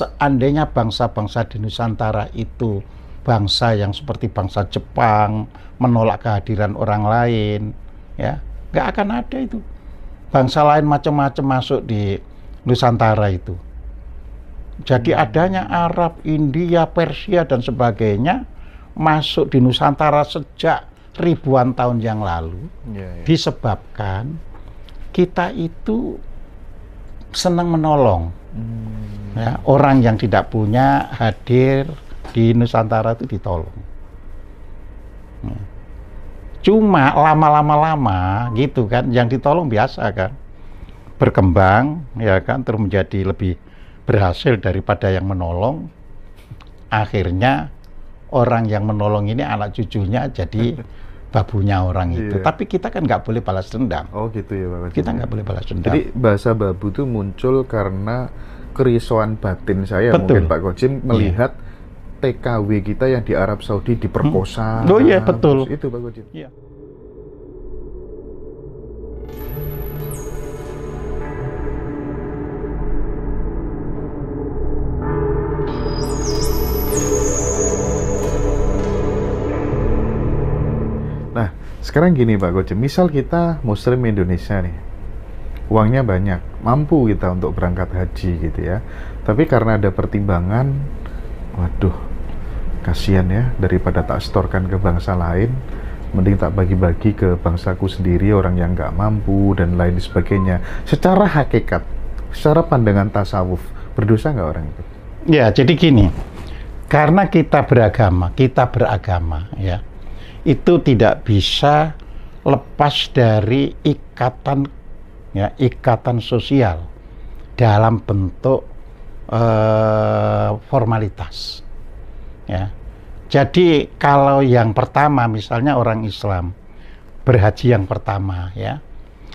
seandainya bangsa-bangsa di Nusantara itu bangsa yang seperti bangsa Jepang menolak kehadiran orang lain ya nggak akan ada itu bangsa lain macam-macam masuk di Nusantara itu jadi hmm. adanya Arab, India, Persia dan sebagainya masuk di Nusantara sejak ribuan tahun yang lalu yeah, yeah. disebabkan kita itu senang menolong Hmm. Ya, orang yang tidak punya hadir di Nusantara itu ditolong. Hmm. Cuma lama-lama-lama gitu kan, yang ditolong biasa kan, berkembang ya kan, terus menjadi lebih berhasil daripada yang menolong. Akhirnya orang yang menolong ini anak cucunya jadi babunya orang itu. itu. Iya. Tapi kita kan nggak boleh balas dendam. Oh gitu ya Pak. Kita nggak boleh balas dendam. Jadi bahasa babu itu muncul karena kerisauan batin saya betul. mungkin Pak Kocim iya. melihat iya. TKW kita yang di Arab Saudi diperkosa. Oh iya betul. Itu Pak Kocim. Iya. Sekarang gini Pak Goce, misal kita muslim Indonesia nih, uangnya banyak, mampu kita untuk berangkat haji gitu ya. Tapi karena ada pertimbangan, waduh, kasihan ya daripada tak setorkan ke bangsa lain, mending tak bagi-bagi ke bangsaku sendiri orang yang gak mampu dan lain sebagainya. Secara hakikat, secara pandangan tasawuf, berdosa nggak orang itu? Ya, jadi gini, karena kita beragama, kita beragama ya itu tidak bisa lepas dari ikatan ya ikatan sosial dalam bentuk eh, formalitas ya jadi kalau yang pertama misalnya orang Islam berhaji yang pertama ya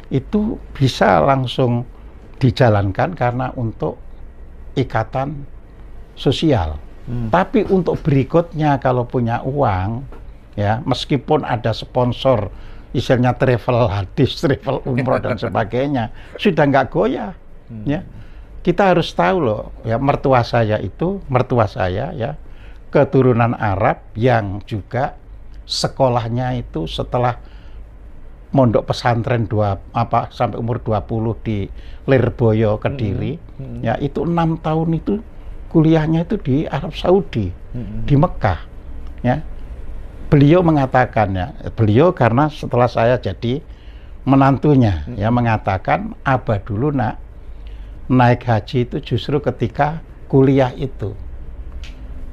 itu bisa langsung dijalankan karena untuk ikatan sosial. Hmm. Tapi untuk berikutnya kalau punya uang ya meskipun ada sponsor misalnya travel hadis, travel umroh dan sebagainya sudah nggak goyah hmm. ya kita harus tahu loh ya mertua saya itu mertua saya ya keturunan Arab yang juga sekolahnya itu setelah mondok pesantren dua apa sampai umur 20 di Lirboyo Kediri hmm. Hmm. ya itu enam tahun itu kuliahnya itu di Arab Saudi hmm. di Mekah ya beliau mengatakan ya, beliau karena setelah saya jadi menantunya hmm. ya mengatakan abah dulu nak naik haji itu justru ketika kuliah itu.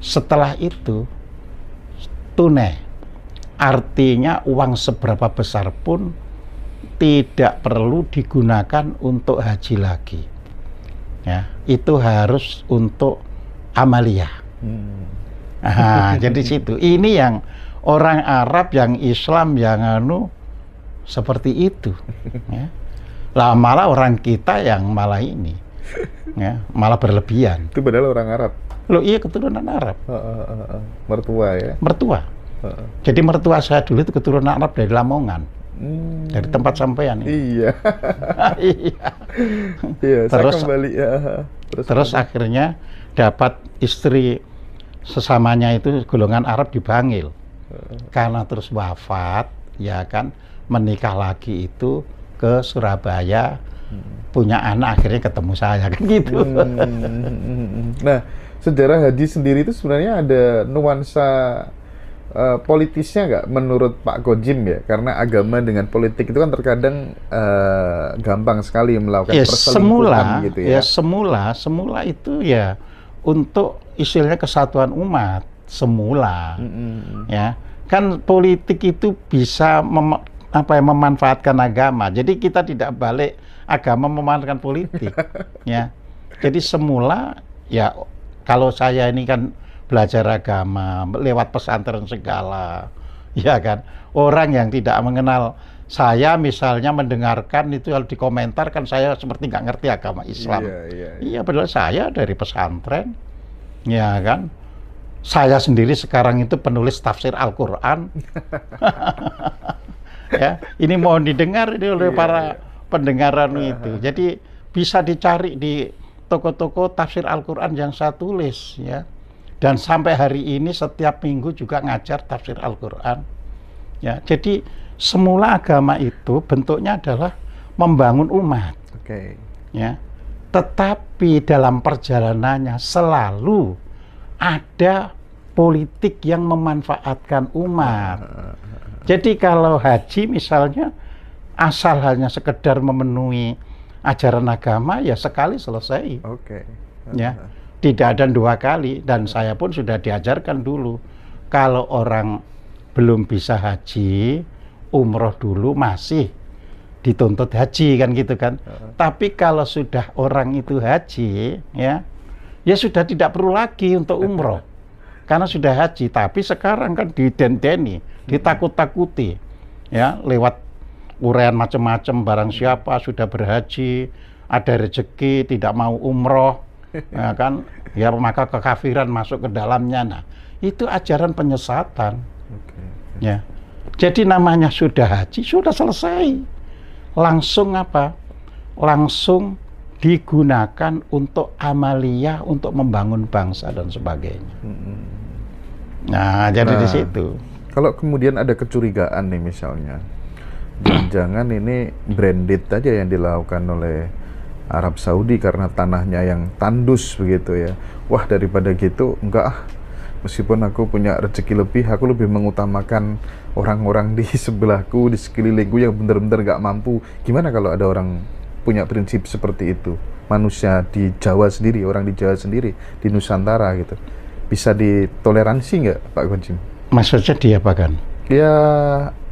Setelah itu tunai. Artinya uang seberapa besar pun tidak perlu digunakan untuk haji lagi. Ya, itu harus untuk amalia. Hmm. Nah, jadi situ. Ini yang orang Arab yang Islam yang anu seperti itu. Ya. Lah malah orang kita yang malah ini, ya, malah berlebihan. Itu padahal orang Arab. Lo iya keturunan Arab. Uh, uh, uh, uh. Mertua ya. Mertua. Uh, uh. Jadi mertua saya dulu itu keturunan Arab dari Lamongan. Hmm. Dari tempat sampean. Iya. iya. iya. iya, terus kembali ya. Terus, terus akhirnya dapat istri sesamanya itu golongan Arab di karena terus wafat ya kan menikah lagi itu ke Surabaya hmm. punya anak akhirnya ketemu saya kan gitu. Hmm. hmm, hmm, hmm. Nah, sejarah haji sendiri itu sebenarnya ada nuansa uh, politisnya nggak menurut Pak Gojim ya? Karena agama dengan politik itu kan terkadang uh, gampang sekali melakukan ya, semula, gitu ya. Ya semula, semula itu ya untuk istilahnya kesatuan umat semula. Mm-hmm. Ya, kan politik itu bisa mem, apa ya memanfaatkan agama. Jadi kita tidak balik agama memanfaatkan politik. ya. Jadi semula ya kalau saya ini kan belajar agama lewat pesantren segala, ya kan. Orang yang tidak mengenal saya misalnya mendengarkan itu harus dikomentarkan saya seperti nggak ngerti agama Islam. Iya, iya, iya. iya padahal saya dari pesantren, ya kan saya sendiri sekarang itu penulis tafsir Al-Quran. ya, ini mohon didengar ini oleh yeah, para yeah. pendengaran uh-huh. itu. Jadi bisa dicari di toko-toko tafsir Al-Quran yang saya tulis ya. Dan sampai hari ini setiap minggu juga ngajar tafsir Al-Quran. Ya, jadi semula agama itu bentuknya adalah membangun umat. Okay. Ya. Tetapi dalam perjalanannya selalu ada politik yang memanfaatkan umat. Jadi kalau haji misalnya asal hanya sekedar memenuhi ajaran agama ya sekali selesai. Oke. Okay. Ya. Tidak ada dua kali dan saya pun sudah diajarkan dulu kalau orang belum bisa haji, umroh dulu masih dituntut haji kan gitu kan. Tapi kalau sudah orang itu haji ya ya sudah tidak perlu lagi untuk umroh. Karena sudah haji, tapi sekarang kan di denteni, hmm. ditakut-takuti. Ya, lewat urean macam-macam barang hmm. siapa sudah berhaji, ada rezeki, tidak mau umroh, ya kan? Ya maka kekafiran masuk ke dalamnya. Nah, itu ajaran penyesatan. Ya. Jadi namanya sudah haji, sudah selesai. Langsung apa? Langsung digunakan untuk amalia untuk membangun bangsa dan sebagainya. Nah, jadi nah, di situ. Kalau kemudian ada kecurigaan nih misalnya, jangan ini branded aja yang dilakukan oleh Arab Saudi karena tanahnya yang tandus begitu ya. Wah daripada gitu, enggak ah. Meskipun aku punya rezeki lebih, aku lebih mengutamakan orang-orang di sebelahku, di sekelilingku yang benar-benar nggak mampu. Gimana kalau ada orang punya prinsip seperti itu manusia di Jawa sendiri orang di Jawa sendiri di Nusantara gitu bisa ditoleransi nggak Pak Gonjim? Maksudnya dia apa kan? ya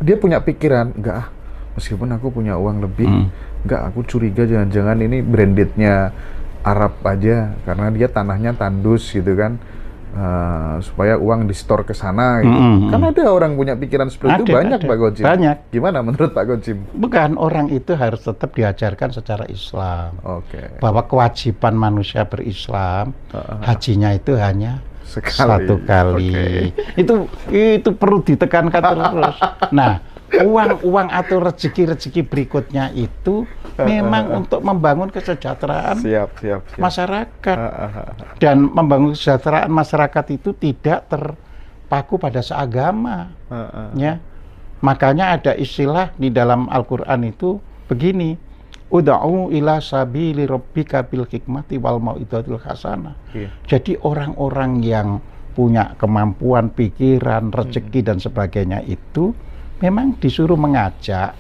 dia punya pikiran nggak ah meskipun aku punya uang lebih hmm. nggak aku curiga jangan-jangan ini brandednya Arab aja karena dia tanahnya tandus gitu kan Uh, supaya uang disetor ke sana gitu. Mm -hmm. Kan ada orang punya pikiran seperti ada, itu banyak ada. Pak Gojim. Banyak. Gimana menurut Pak Gojim? Bukan orang itu harus tetap diajarkan secara Islam. Oke. Okay. Bahwa kewajiban manusia berislam uh hajinya itu hanya Sekali. satu kali. Okay. Itu itu perlu ditekankan terus. nah, uang uang atau rezeki rezeki berikutnya itu memang untuk membangun kesejahteraan siap, siap, siap. masyarakat dan membangun kesejahteraan masyarakat itu tidak terpaku pada seagama ya makanya ada istilah di dalam Al-Qur'an itu begini Uda'u ila sabili rabbika bil hikmati wal mau'idatul hasanah. Yeah. Jadi orang-orang yang punya kemampuan pikiran, rezeki -hmm. dan sebagainya itu memang disuruh mengajak,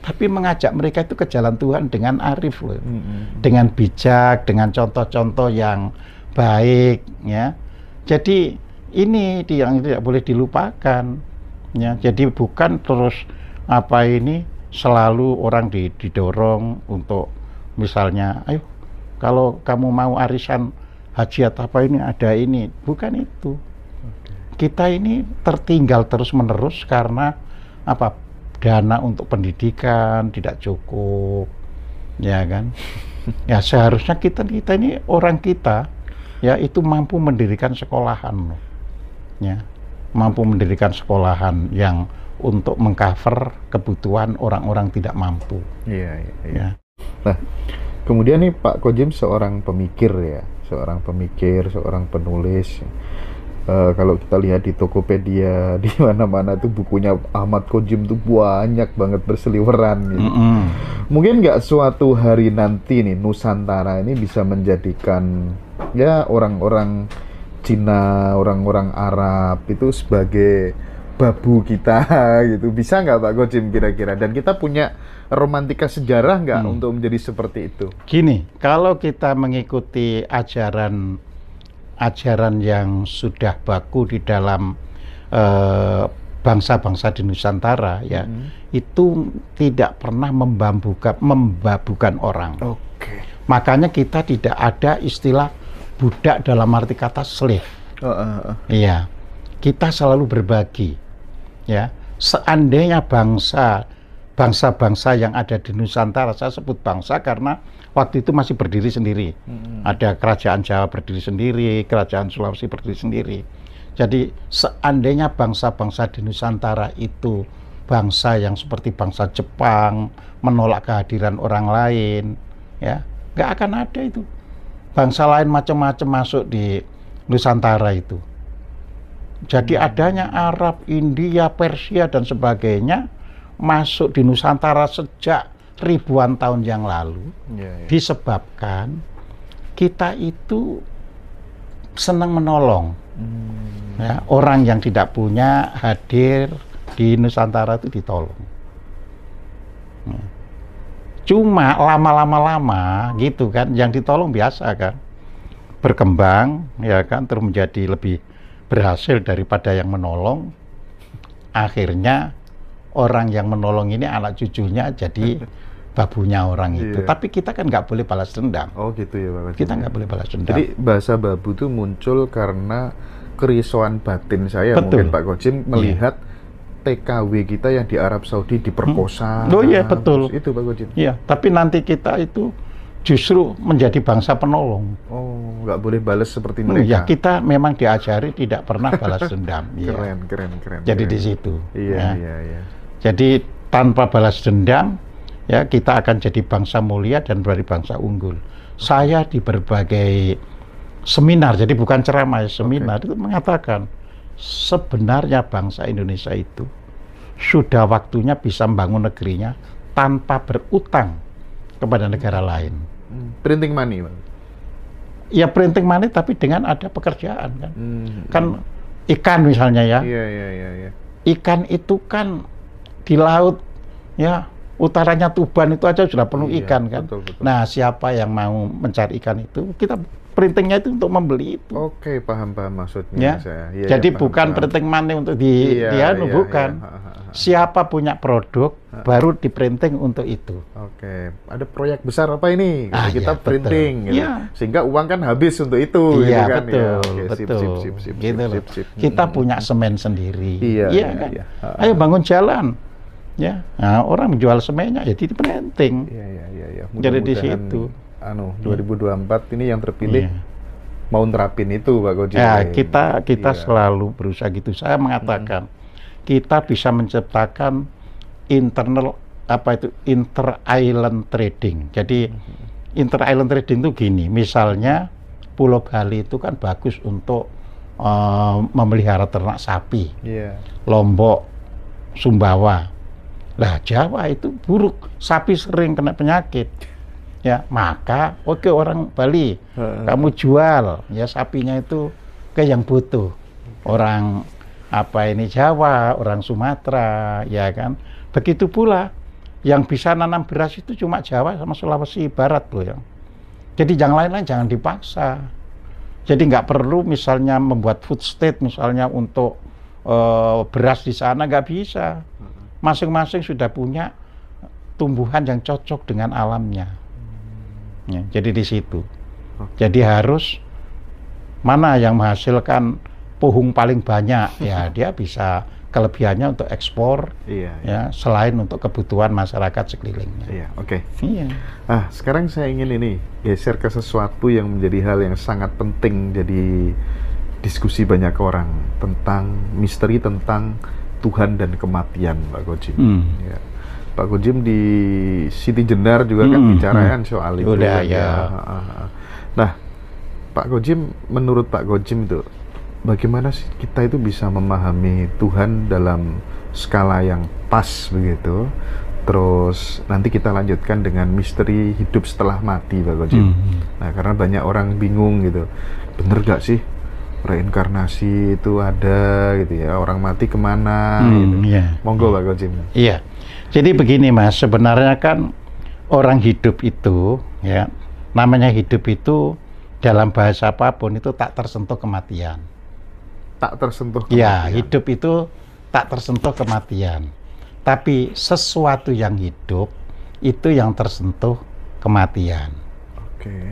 tapi mengajak mereka itu ke jalan Tuhan dengan arif loh, mm -hmm. dengan bijak, dengan contoh-contoh yang baik, ya. Jadi ini yang tidak boleh dilupakan, ya. Jadi bukan terus apa ini selalu orang didorong untuk misalnya, ayo kalau kamu mau arisan haji atau apa ini ada ini, bukan itu kita ini tertinggal terus-menerus karena apa dana untuk pendidikan tidak cukup ya kan ya seharusnya kita kita ini orang kita ya itu mampu mendirikan sekolahan loh ya mampu mendirikan sekolahan yang untuk mengcover kebutuhan orang-orang tidak mampu iya iya, iya. Ya. nah kemudian nih Pak Kojim seorang pemikir ya seorang pemikir seorang penulis Eh, kalau kita lihat di Tokopedia di mana-mana tuh bukunya Ahmad Kojim tuh banyak banget berseliweran gitu. Mm -hmm. Mungkin nggak suatu hari nanti nih Nusantara ini bisa menjadikan ya orang-orang Cina, orang-orang Arab itu sebagai babu kita gitu. Bisa nggak Pak Kojim kira-kira? Dan kita punya romantika sejarah nggak hmm. untuk menjadi seperti itu? Gini, kalau kita mengikuti ajaran ajaran yang sudah baku di dalam eh, bangsa-bangsa di Nusantara ya hmm. itu tidak pernah membambukan membabukan orang. Okay. Makanya kita tidak ada istilah budak dalam arti kata slave. Oh, oh, oh. Iya. Uh, uh, uh. Kita selalu berbagi. Ya. Seandainya bangsa bangsa-bangsa yang ada di Nusantara, saya sebut bangsa karena waktu itu masih berdiri sendiri. Hmm. Ada kerajaan Jawa berdiri sendiri, kerajaan Sulawesi berdiri sendiri. Jadi seandainya bangsa-bangsa di Nusantara itu bangsa yang seperti bangsa Jepang menolak kehadiran orang lain, ya nggak akan ada itu. Bangsa lain macam-macam masuk di Nusantara itu. Jadi hmm. adanya Arab, India, Persia dan sebagainya masuk di Nusantara sejak ribuan tahun yang lalu ya, ya. disebabkan kita itu senang menolong hmm. ya, orang yang tidak punya hadir di Nusantara itu ditolong ya. cuma lama-lama lama gitu kan yang ditolong biasa kan berkembang ya kan terus menjadi lebih berhasil daripada yang menolong akhirnya orang yang menolong ini anak cucunya jadi babunya orang yeah. itu. Iya. Tapi kita kan nggak boleh balas dendam. Oh gitu ya Pak Kita nggak boleh balas dendam. Jadi bahasa babu itu muncul karena kerisauan batin saya betul. mungkin Pak Gojim iya. melihat yeah. TKW kita yang di Arab Saudi diperkosa. Hmm. Oh iya nah, betul. Itu Pak Gojim. Iya, tapi nanti kita itu justru menjadi bangsa penolong. Oh, nggak boleh balas seperti hmm, mereka. Ya kita memang diajari tidak pernah balas dendam. ya. Keren, keren, keren. Jadi keren. di situ. Iya, ya. iya, iya. Jadi tanpa balas dendam ya kita akan jadi bangsa mulia dan berarti bangsa unggul. Saya di berbagai seminar, jadi bukan ceramah, ya, seminar okay. itu mengatakan sebenarnya bangsa Indonesia itu sudah waktunya bisa membangun negerinya tanpa berutang kepada hmm. negara lain. Hmm. Printing money, bang. Ya printing money tapi dengan ada pekerjaan kan. Hmm. Kan ikan misalnya ya. Iya, iya, iya, yeah. Ikan itu kan di laut ya utaranya Tuban itu aja sudah penuh iya, ikan kan. Betul, betul. Nah, siapa yang mau mencari ikan itu, kita printingnya itu untuk membeli itu. Oke, paham paham maksudnya ya. saya. Ya, iya, iya, Jadi ya, paham, bukan paham. printing money untuk di iya, dia iya, anu, iya, bukan. Iya. Ha, Siapa punya produk ha. baru di printing untuk itu. Oke, ada proyek besar apa ini? Ah, kita ya, printing betul. gitu. Ya. Sehingga uang kan habis untuk itu iya, gitu kan. Ya, betul, ya, Oke, betul. Sip, sip, sip, sip, gitu sip, sip, sip. Kita hmm. punya semen sendiri. Iya, iya, iya kan. Iya. Ayo bangun jalan ya nah, orang menjual semennya ya itu penting. ya, ya, ya, ya. Mudah jadi di situ anu 2024 ya. ini yang terpilih ya. mau nerapin itu Pak Goji ya kita kita ya. selalu berusaha gitu saya mengatakan hmm. kita bisa menciptakan internal apa itu inter island trading jadi hmm. inter island trading itu gini misalnya Pulau Bali itu kan bagus untuk uh, memelihara ternak sapi yeah. Lombok Sumbawa lah Jawa itu buruk, sapi sering kena penyakit. Ya, maka oke okay, orang Bali, kamu jual ya sapinya itu ke yang butuh. Orang apa ini Jawa, orang Sumatera, ya kan. Begitu pula yang bisa nanam beras itu cuma Jawa sama Sulawesi Barat loh ya. Jadi yang lain-lain jangan dipaksa. Jadi nggak perlu misalnya membuat food state misalnya untuk uh, beras di sana nggak bisa masing-masing sudah punya tumbuhan yang cocok dengan alamnya. Hmm. Ya, jadi di situ. Jadi harus mana yang menghasilkan puhung paling banyak ya dia bisa kelebihannya untuk ekspor iya, iya. ya iya. selain untuk kebutuhan masyarakat sekelilingnya. Iya, oke. Okay. Iya. Ah, sekarang saya ingin ini geser ke sesuatu yang menjadi hal yang sangat penting jadi diskusi banyak orang tentang misteri tentang Tuhan dan kematian Pak Gojim. Hmm. Ya. Pak Gojim di Siti Jenar juga kan hmm. kan bicara hmm. soal itu. Udah, kan, ya. ya. Nah, Pak Gojim, menurut Pak Gojim itu bagaimana sih kita itu bisa memahami Tuhan dalam skala yang pas begitu? Terus nanti kita lanjutkan dengan misteri hidup setelah mati Pak Gojim. Hmm. hmm. Nah, karena banyak orang bingung gitu. Bener gak sih reinkarnasi itu ada gitu ya orang mati kemana hmm, gitu. yeah. monggo pak Gojim iya jadi begini mas sebenarnya kan orang hidup itu ya namanya hidup itu dalam bahasa apapun itu tak tersentuh kematian tak tersentuh iya, kematian. ya hidup itu tak tersentuh kematian tapi sesuatu yang hidup itu yang tersentuh kematian oke okay.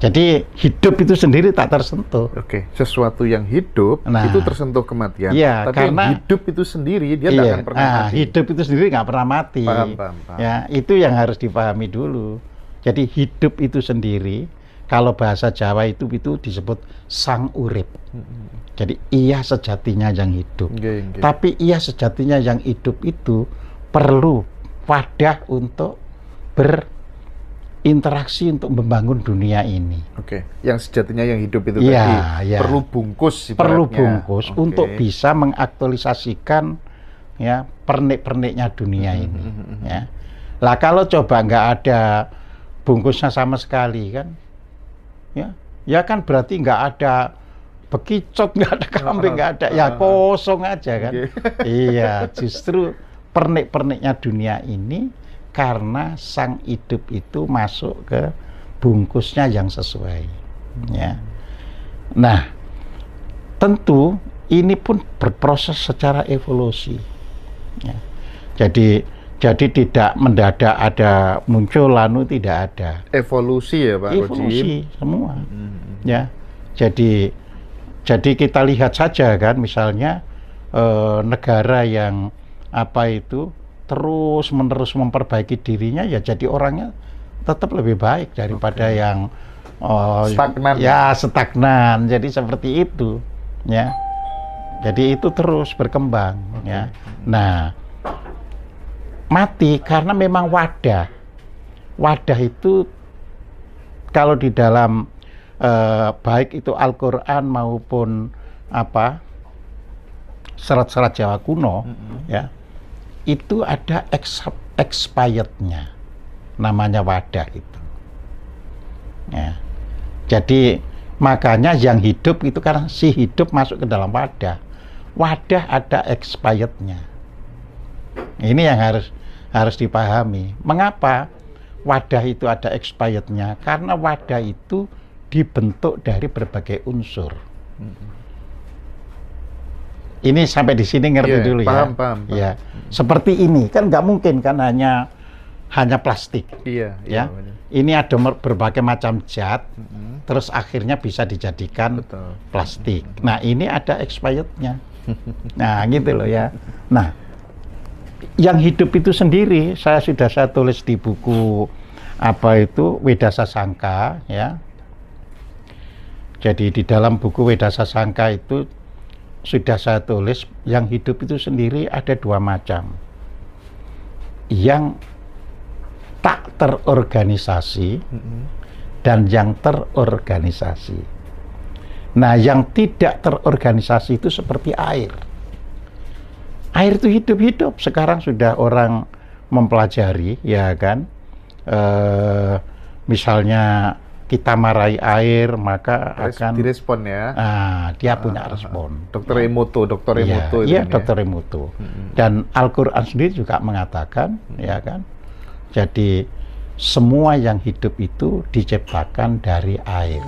Jadi hidup itu sendiri tak tersentuh. Oke, sesuatu yang hidup nah, itu tersentuh kematian. Iya, Tapi karena hidup itu sendiri dia iya, akan pernah nah, mati. Hidup itu sendiri nggak pernah mati. Paham, paham, paham. Ya, itu yang harus dipahami dulu. Jadi hidup itu sendiri, kalau bahasa Jawa itu itu disebut sang urip. Jadi ia sejatinya yang hidup. Okay, okay. Tapi ia sejatinya yang hidup itu perlu wadah untuk ber interaksi untuk membangun dunia ini. Oke, yang sejatinya yang hidup itu ya, tadi ya. perlu bungkus. Perlu bungkus okay. untuk bisa mengaktualisasikan ya pernik-perniknya dunia hmm, ini. Hmm, hmm, ya. Lah kalau coba nggak ada bungkusnya sama sekali kan, ya, ya kan berarti nggak ada bekicot, nggak ada kambing, nggak ada, ya ah, ah, ah. kosong aja kan. Okay. iya, justru pernik-perniknya dunia ini karena sang hidup itu masuk ke bungkusnya yang sesuai ya nah tentu ini pun berproses secara evolusi ya. jadi jadi tidak mendadak ada muncul lalu tidak ada evolusi ya pak evolusi Rojim. semua hmm. ya jadi jadi kita lihat saja kan misalnya eh, negara yang apa itu terus menerus memperbaiki dirinya ya jadi orangnya tetap lebih baik daripada okay. yang oh, stagnan ya stagnan jadi seperti itu ya jadi itu terus berkembang okay. ya nah mati karena memang wadah wadah itu kalau di dalam eh, baik itu Al-Qur'an maupun apa serat-serat Jawa kuno mm -hmm. ya itu ada expirednya namanya wadah itu ya. jadi makanya yang hidup itu karena si hidup masuk ke dalam wadah wadah ada expirednya ini yang harus harus dipahami mengapa wadah itu ada expirednya karena wadah itu dibentuk dari berbagai unsur hmm ini sampai di sini ngerti yeah, dulu paham, ya. Paham, paham. Ya. Seperti ini kan nggak mungkin kan hanya hanya plastik. Iya, iya ya. Iya, ini ada berbagai macam zat mm -hmm. terus akhirnya bisa dijadikan Betul. plastik. Mm -hmm. Nah, ini ada expirednya. nah, gitu loh ya. Nah, yang hidup itu sendiri saya sudah saya tulis di buku apa itu Wedasa Sangka ya. Jadi di dalam buku Wedasa Sangka itu sudah saya tulis, yang hidup itu sendiri ada dua macam. Yang tak terorganisasi dan yang terorganisasi. Nah, yang tidak terorganisasi itu seperti air. Air itu hidup-hidup. Sekarang sudah orang mempelajari, ya kan? eh, misalnya kita marahi air maka Res, akan direspon ya. Ah, dia ah, punya ah, ah. respon. Dokter ya. Emoto, dokter iya, Emoto iya, ya, Iya, dokter ya. Emoto. Hmm. Dan Al-Qur'an sendiri juga mengatakan hmm. ya kan. Jadi semua yang hidup itu diciptakan dari air.